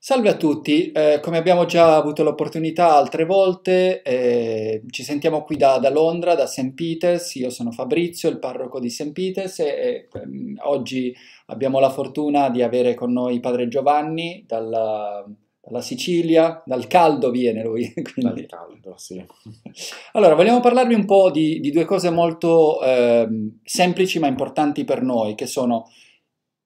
Salve a tutti, eh, come abbiamo già avuto l'opportunità altre volte, eh, ci sentiamo qui da, da Londra, da St. Peters, io sono Fabrizio, il parroco di St. Peters e, eh, oggi abbiamo la fortuna di avere con noi Padre Giovanni dalla, dalla Sicilia, dal caldo viene lui. Quindi. Dal caldo, sì. Allora, vogliamo parlarvi un po' di, di due cose molto ehm, semplici ma importanti per noi, che sono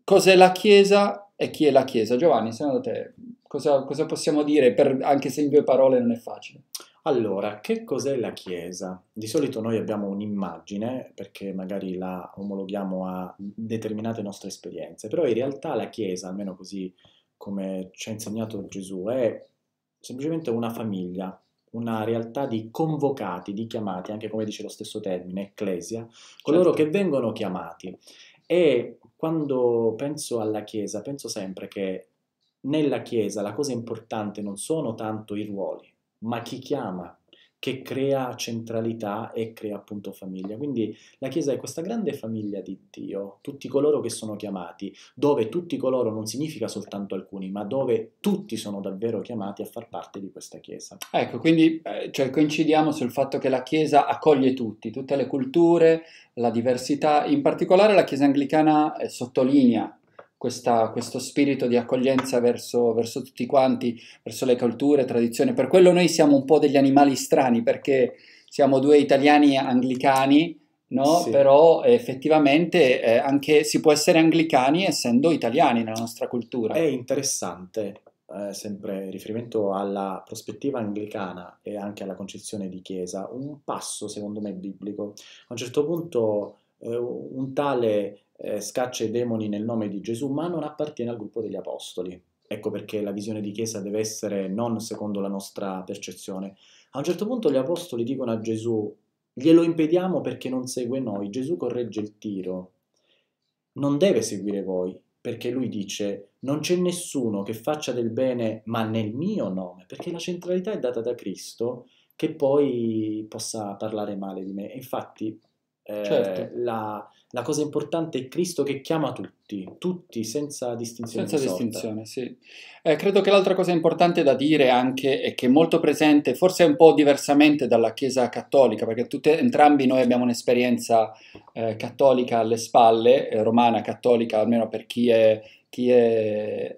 cos'è la Chiesa e chi è la Chiesa. Giovanni, secondo te cosa, cosa possiamo dire, per, anche se in due parole non è facile? Allora, che cos'è la Chiesa? Di solito noi abbiamo un'immagine perché magari la omologhiamo a determinate nostre esperienze, però in realtà la Chiesa, almeno così come ci ha insegnato Gesù, è semplicemente una famiglia, una realtà di convocati, di chiamati, anche come dice lo stesso termine, ecclesia, coloro certo. che vengono chiamati. E quando penso alla Chiesa, penso sempre che nella Chiesa la cosa importante non sono tanto i ruoli, ma chi chiama che crea centralità e crea appunto famiglia. Quindi la Chiesa è questa grande famiglia di Dio, tutti coloro che sono chiamati, dove tutti coloro non significa soltanto alcuni, ma dove tutti sono davvero chiamati a far parte di questa Chiesa. Ecco, quindi eh, cioè, coincidiamo sul fatto che la Chiesa accoglie tutti, tutte le culture, la diversità, in particolare la Chiesa anglicana eh, sottolinea questa, questo spirito di accoglienza verso, verso, tutti quanti, verso le culture, tradizioni. Per quello noi siamo un po' degli animali strani perché siamo due italiani anglicani, no? Sì. però effettivamente eh, anche, si può essere anglicani essendo italiani nella nostra cultura. È interessante, eh, sempre riferimento alla prospettiva anglicana e anche alla concezione di Chiesa, un passo secondo me biblico. A un certo punto eh, un tale eh, scaccia i demoni nel nome di Gesù, ma non appartiene al gruppo degli apostoli. Ecco perché la visione di Chiesa deve essere non secondo la nostra percezione. A un certo punto gli apostoli dicono a Gesù, glielo impediamo perché non segue noi. Gesù corregge il tiro. Non deve seguire voi, perché lui dice, non c'è nessuno che faccia del bene, ma nel mio nome, perché la centralità è data da Cristo, che poi possa parlare male di me. infatti certo. Eh, la, la, cosa importante è Cristo che chiama tutti, tutti senza distinzione. Senza distinzione, sì. Eh, credo che l'altra cosa importante da dire anche è che è molto presente, forse un po' diversamente dalla Chiesa cattolica, perché tutte, entrambi noi abbiamo un'esperienza eh, cattolica alle spalle, eh, romana cattolica almeno per chi è, chi è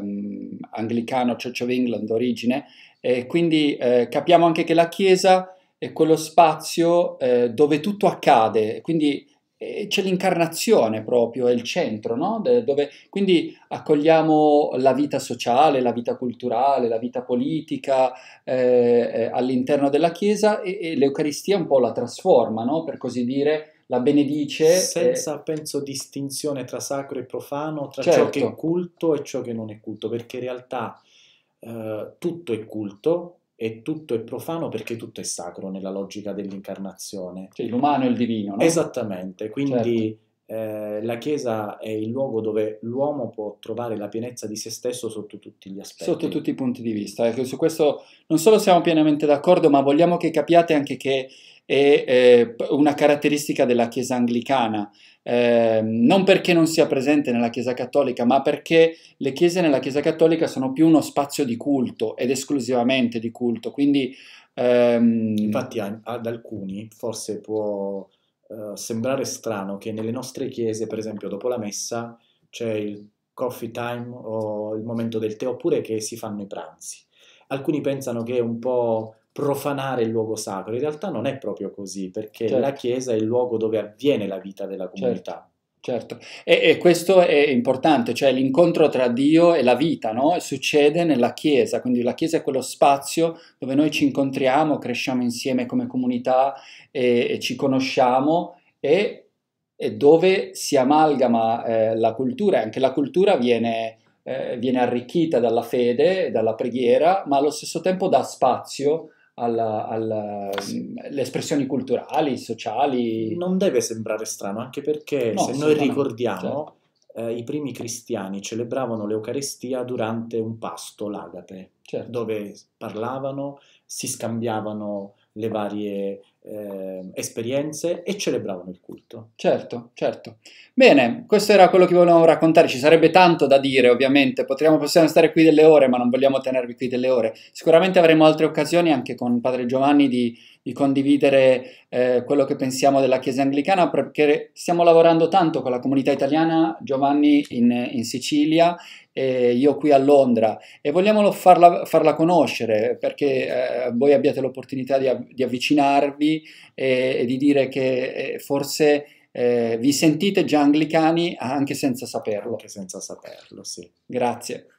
um, anglicano, Church of England d'origine, e quindi capiamo anche che la Chiesa è quello spazio eh, dove tutto accade, quindi eh, c'è l'incarnazione proprio, è il centro, no? De- dove, quindi accogliamo la vita sociale, la vita culturale, la vita politica eh, eh all'interno della Chiesa e-, e, l'Eucaristia un po' la trasforma, no? per così dire, la benedice. Eh, Senza, e... penso, distinzione tra sacro e profano, tra certo. ciò che è certo. culto e ciò che non è culto, perché in realtà eh, tutto è culto, e tutto è profano perché tutto è sacro nella logica dell'incarnazione. Cioè l'umano e il divino, no? Esattamente, quindi certo. Eh, la Chiesa è il luogo dove l'uomo può trovare la pienezza di se stesso sotto tutti gli aspetti. Sotto tutti i punti di vista. E ecco, su questo non solo siamo pienamente d'accordo, ma vogliamo che capiate anche che è eh, una caratteristica della Chiesa anglicana. Eh, non perché non sia presente nella Chiesa cattolica, ma perché le chiese nella Chiesa cattolica sono più uno spazio di culto ed esclusivamente di culto. Quindi, ehm... Infatti ad alcuni forse può uh, sembrare strano che nelle nostre chiese, per esempio, dopo la messa c'è il coffee time o il momento del tè, oppure che si fanno i pranzi. Alcuni pensano che è un po' profanare il luogo sacro, in realtà non è proprio così, perché certo. la chiesa è il luogo dove avviene la vita della comunità. Certo. Certo, e, e, questo è importante, cioè l'incontro tra Dio e la vita, no? Succede nella Chiesa, quindi la Chiesa è quello spazio dove noi ci incontriamo, cresciamo insieme come comunità e, e ci conosciamo e, e, dove si amalgama eh, la cultura, anche la cultura viene, eh, viene, arricchita dalla fede, dalla preghiera, ma allo stesso tempo dà spazio alle mm, espressioni culturali, sociali. Non deve sembrare strano, anche perché no, se noi ricordiamo, certo. eh, i primi cristiani celebravano l'Eucarestia durante un pasto, l'Agate, certo. dove parlavano, si scambiavano le varie eh, esperienze e celebravano il culto. Certo, certo. Bene, questo era quello che volevamo raccontare, ci sarebbe tanto da dire ovviamente, Potremmo, possiamo stare qui delle ore ma non vogliamo tenervi qui delle ore. Sicuramente avremo altre occasioni anche con Padre Giovanni di, di condividere eh, quello che pensiamo della Chiesa anglicana perché stiamo lavorando tanto con la comunità italiana, Giovanni in, in Sicilia e io qui a Londra e vogliamo farla, farla conoscere perché eh, voi abbiate l'opportunità di, av- di avvicinarvi e, e di dire che eh, forse eh, vi sentite già anglicani anche senza saperlo. Anche senza saperlo, sì. Grazie.